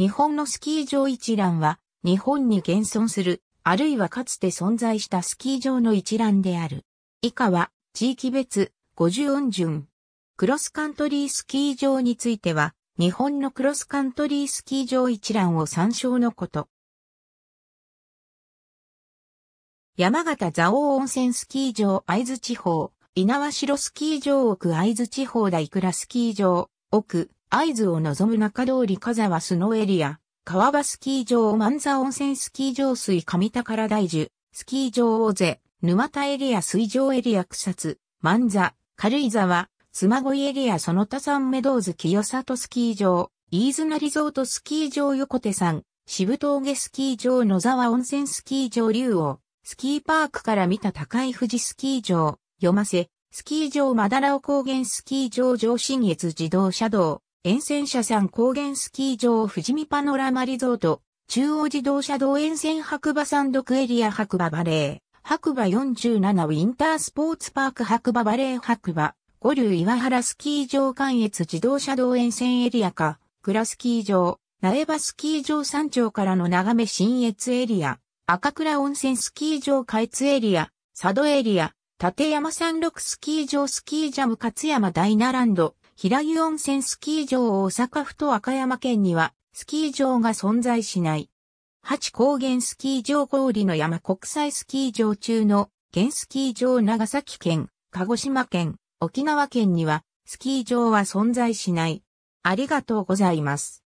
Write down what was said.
日本のスキー場一覧は、日本に現存する、あるいはかつて存在したスキー場の一覧である。以下は、地域別、50音順。クロスカントリースキー場については、日本のクロスカントリースキー場一覧を参照のこと。山形蔵王温泉スキー場会津地方、猪苗代スキー場奥会津地方大倉スキー場奥合図を望む中通り風はスノーエリア、川場スキー場万座温泉スキー場水上宝大樹、スキー場大勢、沼田エリア水上エリア草津、万座、軽井沢、妻恋エリアその他山メドーズ清里スキー場、飯綱リゾートスキー場横手山、渋峠スキー場野沢温泉スキー場竜王、スキーパークから見た高い富士スキー場、読ませ、スキー場まだらを高原スキー場上信越自動車道、沿線車山高原スキー場富士見パノラマリゾート、中央自動車道沿線白馬山麓エリア白馬バレー、白馬47ウィンタースポーツパーク白馬バレー白馬、五流岩原スキー場関越自動車道沿線エリアか、倉スキー場、苗場スキー場山頂からの眺め新越エリア、赤倉温泉スキー場開越エリア、佐渡エリア、立山山麓スキー場スキージャム勝山ダイナランド、平湯温泉スキー場大阪府と和歌山県にはスキー場が存在しない。八高原スキー場氷の山国際スキー場中の原スキー場長崎県、鹿児島県、沖縄県にはスキー場は存在しない。ありがとうございます。